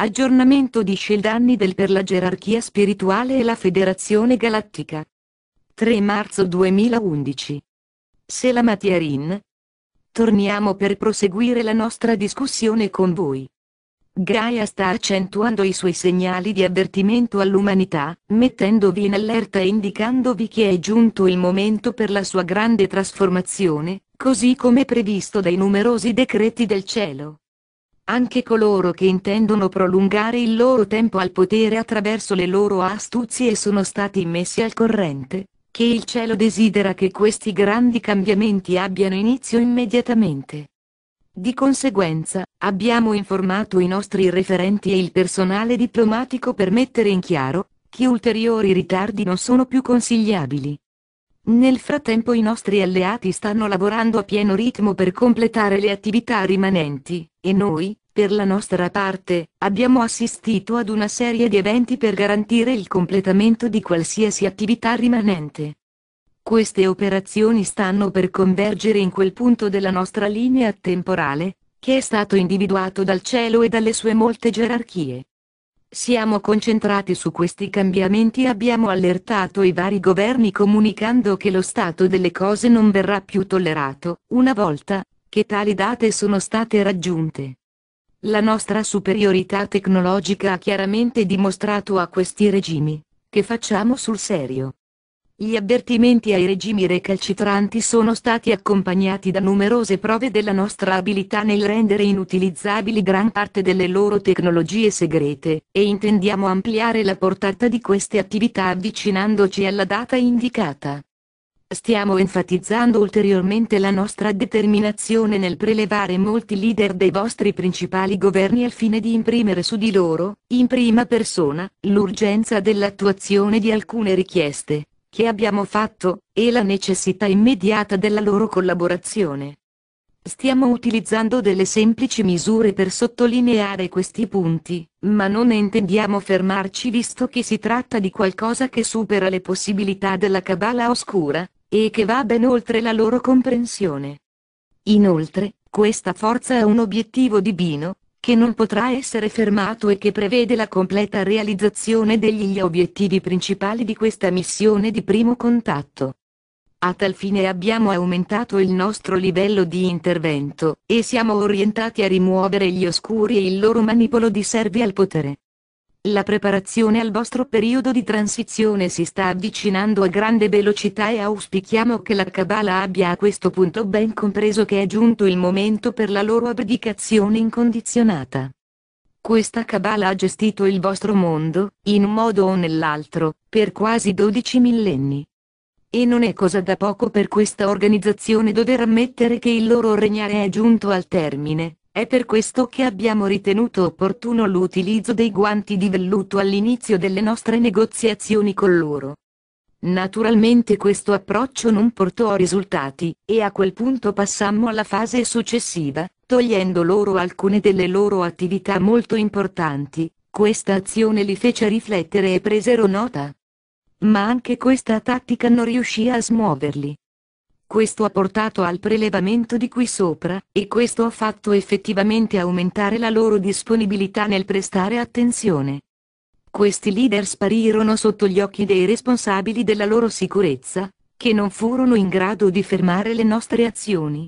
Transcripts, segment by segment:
Aggiornamento di Sheldanni del per la gerarchia spirituale e la federazione galattica. 3 marzo 2011. Sela Matiarin. Torniamo per proseguire la nostra discussione con voi. Gaia sta accentuando i suoi segnali di avvertimento all'umanità, mettendovi in allerta e indicandovi che è giunto il momento per la sua grande trasformazione, così come previsto dai numerosi decreti del cielo. Anche coloro che intendono prolungare il loro tempo al potere attraverso le loro astuzie sono stati messi al corrente, che il cielo desidera che questi grandi cambiamenti abbiano inizio immediatamente. Di conseguenza, abbiamo informato i nostri referenti e il personale diplomatico per mettere in chiaro, che ulteriori ritardi non sono più consigliabili. Nel frattempo i nostri alleati stanno lavorando a pieno ritmo per completare le attività rimanenti, e noi, per la nostra parte, abbiamo assistito ad una serie di eventi per garantire il completamento di qualsiasi attività rimanente. Queste operazioni stanno per convergere in quel punto della nostra linea temporale, che è stato individuato dal cielo e dalle sue molte gerarchie. Siamo concentrati su questi cambiamenti e abbiamo allertato i vari governi comunicando che lo stato delle cose non verrà più tollerato, una volta che tali date sono state raggiunte. La nostra superiorità tecnologica ha chiaramente dimostrato a questi regimi che facciamo sul serio. Gli avvertimenti ai regimi recalcitranti sono stati accompagnati da numerose prove della nostra abilità nel rendere inutilizzabili gran parte delle loro tecnologie segrete, e intendiamo ampliare la portata di queste attività avvicinandoci alla data indicata. Stiamo enfatizzando ulteriormente la nostra determinazione nel prelevare molti leader dei vostri principali governi al fine di imprimere su di loro, in prima persona, l'urgenza dell'attuazione di alcune richieste, che abbiamo fatto, e la necessità immediata della loro collaborazione. Stiamo utilizzando delle semplici misure per sottolineare questi punti, ma non intendiamo fermarci visto che si tratta di qualcosa che supera le possibilità della cabala oscura, e che va ben oltre la loro comprensione. Inoltre, questa forza è un obiettivo divino, che non potrà essere fermato e che prevede la completa realizzazione degli obiettivi principali di questa missione di primo contatto. A tal fine abbiamo aumentato il nostro livello di intervento, e siamo orientati a rimuovere gli oscuri e il loro manipolo di servi al potere. La preparazione al vostro periodo di transizione si sta avvicinando a grande velocità e auspichiamo che la Kabbalah abbia a questo punto ben compreso che è giunto il momento per la loro abdicazione incondizionata. Questa Kabbalah ha gestito il vostro mondo, in un modo o nell'altro, per quasi 12 millenni. E non è cosa da poco per questa organizzazione dover ammettere che il loro regnare è giunto al termine, è per questo che abbiamo ritenuto opportuno l'utilizzo dei guanti di velluto all'inizio delle nostre negoziazioni con loro. Naturalmente questo approccio non portò a risultati, e a quel punto passammo alla fase successiva, togliendo loro alcune delle loro attività molto importanti, questa azione li fece riflettere e presero nota. Ma anche questa tattica non riuscì a smuoverli. Questo ha portato al prelevamento di qui sopra, e questo ha fatto effettivamente aumentare la loro disponibilità nel prestare attenzione. Questi leader sparirono sotto gli occhi dei responsabili della loro sicurezza, che non furono in grado di fermare le nostre azioni.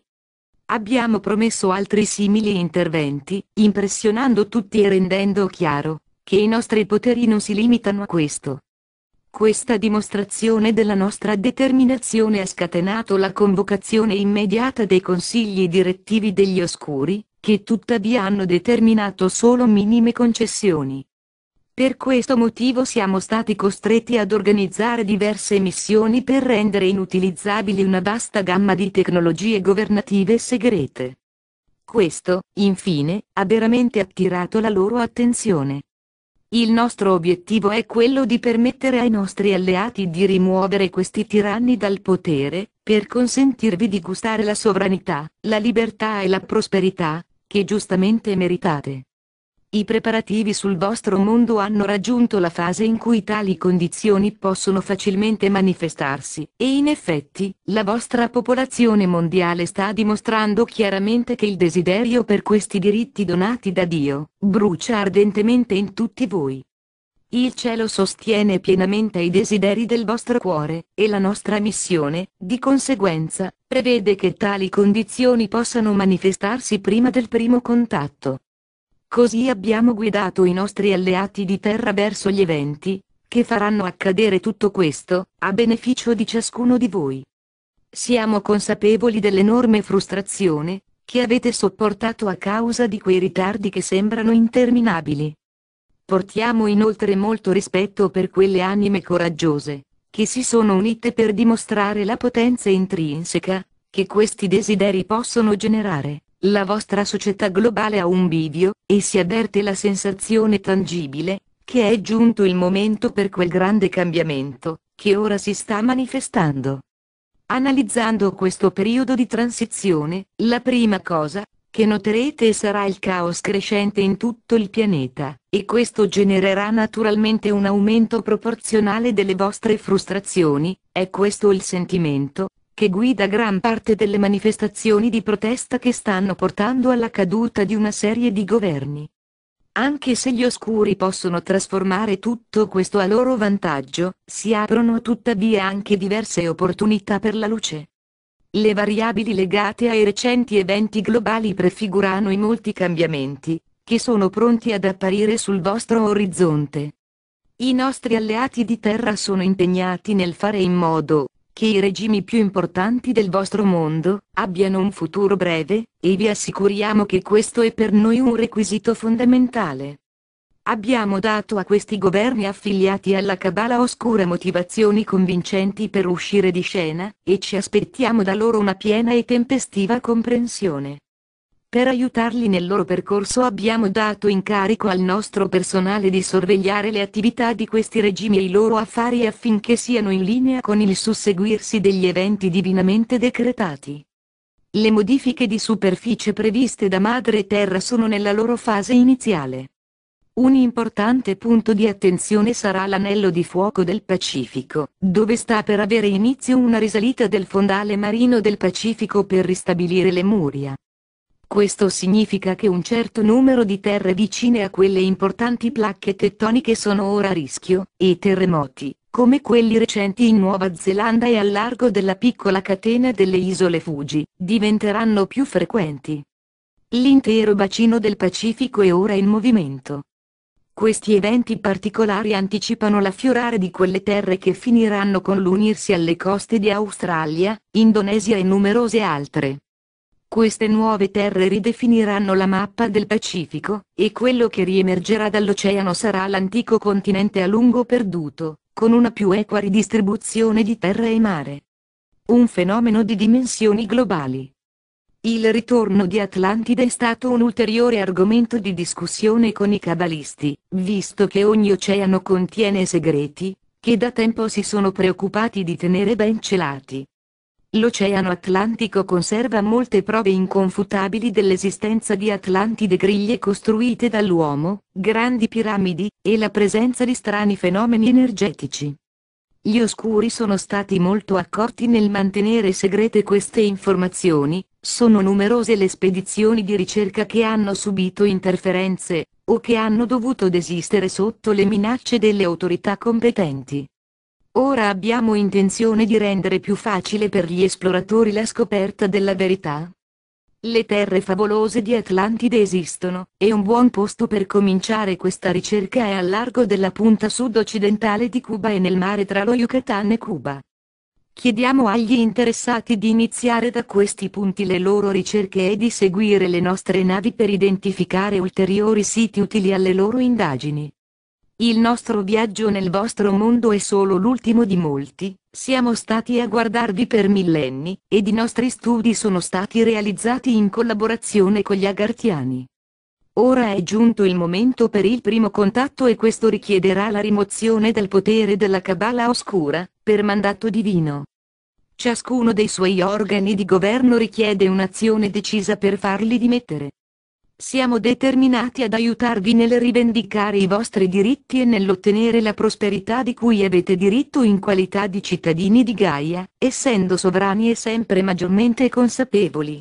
Abbiamo promesso altri simili interventi, impressionando tutti e rendendo chiaro che i nostri poteri non si limitano a questo. Questa dimostrazione della nostra determinazione ha scatenato la convocazione immediata dei consigli direttivi degli oscuri, che tuttavia hanno determinato solo minime concessioni. Per questo motivo siamo stati costretti ad organizzare diverse missioni per rendere inutilizzabili una vasta gamma di tecnologie governative segrete. Questo, infine, ha veramente attirato la loro attenzione. Il nostro obiettivo è quello di permettere ai nostri alleati di rimuovere questi tiranni dal potere, per consentirvi di gustare la sovranità, la libertà e la prosperità, che giustamente meritate. I preparativi sul vostro mondo hanno raggiunto la fase in cui tali condizioni possono facilmente manifestarsi, e in effetti, la vostra popolazione mondiale sta dimostrando chiaramente che il desiderio per questi diritti donati da Dio, brucia ardentemente in tutti voi. Il cielo sostiene pienamente i desideri del vostro cuore, e la nostra missione, di conseguenza, prevede che tali condizioni possano manifestarsi prima del primo contatto. Così abbiamo guidato i nostri alleati di terra verso gli eventi, che faranno accadere tutto questo, a beneficio di ciascuno di voi. Siamo consapevoli dell'enorme frustrazione, che avete sopportato a causa di quei ritardi che sembrano interminabili. Portiamo inoltre molto rispetto per quelle anime coraggiose, che si sono unite per dimostrare la potenza intrinseca, che questi desideri possono generare. La vostra società globale ha un bivio, e si avverte la sensazione tangibile, che è giunto il momento per quel grande cambiamento, che ora si sta manifestando. Analizzando questo periodo di transizione, la prima cosa, che noterete sarà il caos crescente in tutto il pianeta, e questo genererà naturalmente un aumento proporzionale delle vostre frustrazioni, è questo il sentimento, che guida gran parte delle manifestazioni di protesta che stanno portando alla caduta di una serie di governi. Anche se gli oscuri possono trasformare tutto questo a loro vantaggio, si aprono tuttavia anche diverse opportunità per la luce. Le variabili legate ai recenti eventi globali prefigurano i molti cambiamenti, che sono pronti ad apparire sul vostro orizzonte. I nostri alleati di terra sono impegnati nel fare in modo che i regimi più importanti del vostro mondo abbiano un futuro breve, e vi assicuriamo che questo è per noi un requisito fondamentale. Abbiamo dato a questi governi affiliati alla Cabala Oscura motivazioni convincenti per uscire di scena, e ci aspettiamo da loro una piena e tempestiva comprensione. Per aiutarli nel loro percorso abbiamo dato incarico al nostro personale di sorvegliare le attività di questi regimi e i loro affari affinché siano in linea con il susseguirsi degli eventi divinamente decretati. Le modifiche di superficie previste da Madre Terra sono nella loro fase iniziale. Un importante punto di attenzione sarà l'anello di fuoco del Pacifico, dove sta per avere inizio una risalita del fondale marino del Pacifico per ristabilire le muria. Questo significa che un certo numero di terre vicine a quelle importanti placche tettoniche sono ora a rischio, e terremoti, come quelli recenti in Nuova Zelanda e al largo della piccola catena delle isole Fuji, diventeranno più frequenti. L'intero bacino del Pacifico è ora in movimento. Questi eventi particolari anticipano l'affiorare di quelle terre che finiranno con l'unirsi alle coste di Australia, Indonesia e numerose altre. Queste nuove terre ridefiniranno la mappa del Pacifico, e quello che riemergerà dall'oceano sarà l'antico continente a lungo perduto, con una più equa ridistribuzione di terra e mare. Un fenomeno di dimensioni globali. Il ritorno di Atlantide è stato un ulteriore argomento di discussione con i cabalisti, visto che ogni oceano contiene segreti, che da tempo si sono preoccupati di tenere ben celati. L'Oceano Atlantico conserva molte prove inconfutabili dell'esistenza di Atlantide griglie costruite dall'uomo, grandi piramidi, e la presenza di strani fenomeni energetici. Gli oscuri sono stati molto accorti nel mantenere segrete queste informazioni, sono numerose le spedizioni di ricerca che hanno subito interferenze, o che hanno dovuto desistere sotto le minacce delle autorità competenti. Ora abbiamo intenzione di rendere più facile per gli esploratori la scoperta della verità. Le terre favolose di Atlantide esistono, e un buon posto per cominciare questa ricerca è al largo della punta sud-occidentale di Cuba e nel mare tra lo Yucatan e Cuba. Chiediamo agli interessati di iniziare da questi punti le loro ricerche e di seguire le nostre navi per identificare ulteriori siti utili alle loro indagini. Il nostro viaggio nel vostro mondo è solo l'ultimo di molti, siamo stati a guardarvi per millenni, ed i nostri studi sono stati realizzati in collaborazione con gli agartiani. Ora è giunto il momento per il primo contatto e questo richiederà la rimozione del potere della Cabala Oscura, per mandato divino. Ciascuno dei suoi organi di governo richiede un'azione decisa per farli dimettere. Siamo determinati ad aiutarvi nel rivendicare i vostri diritti e nell'ottenere la prosperità di cui avete diritto in qualità di cittadini di Gaia, essendo sovrani e sempre maggiormente consapevoli.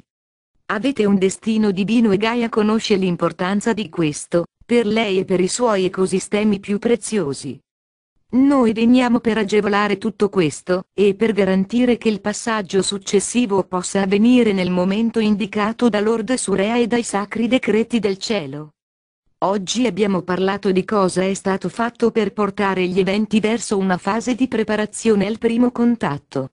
Avete un destino divino e Gaia conosce l'importanza di questo, per lei e per i suoi ecosistemi più preziosi. Noi veniamo per agevolare tutto questo, e per garantire che il passaggio successivo possa avvenire nel momento indicato da Lord Surea e dai sacri decreti del cielo. Oggi abbiamo parlato di cosa è stato fatto per portare gli eventi verso una fase di preparazione al primo contatto.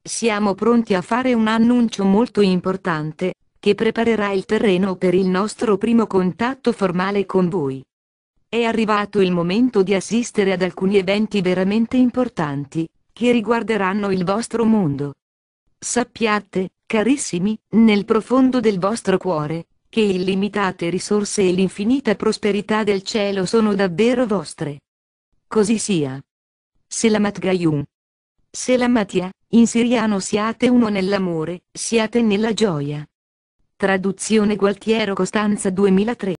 Siamo pronti a fare un annuncio molto importante, che preparerà il terreno per il nostro primo contatto formale con voi è arrivato il momento di assistere ad alcuni eventi veramente importanti, che riguarderanno il vostro mondo. Sappiate, carissimi, nel profondo del vostro cuore, che illimitate risorse e l'infinita prosperità del cielo sono davvero vostre. Così sia. Selamat Gayum. Selamatia, in siriano siate uno nell'amore, siate nella gioia. Traduzione Gualtiero Costanza 2003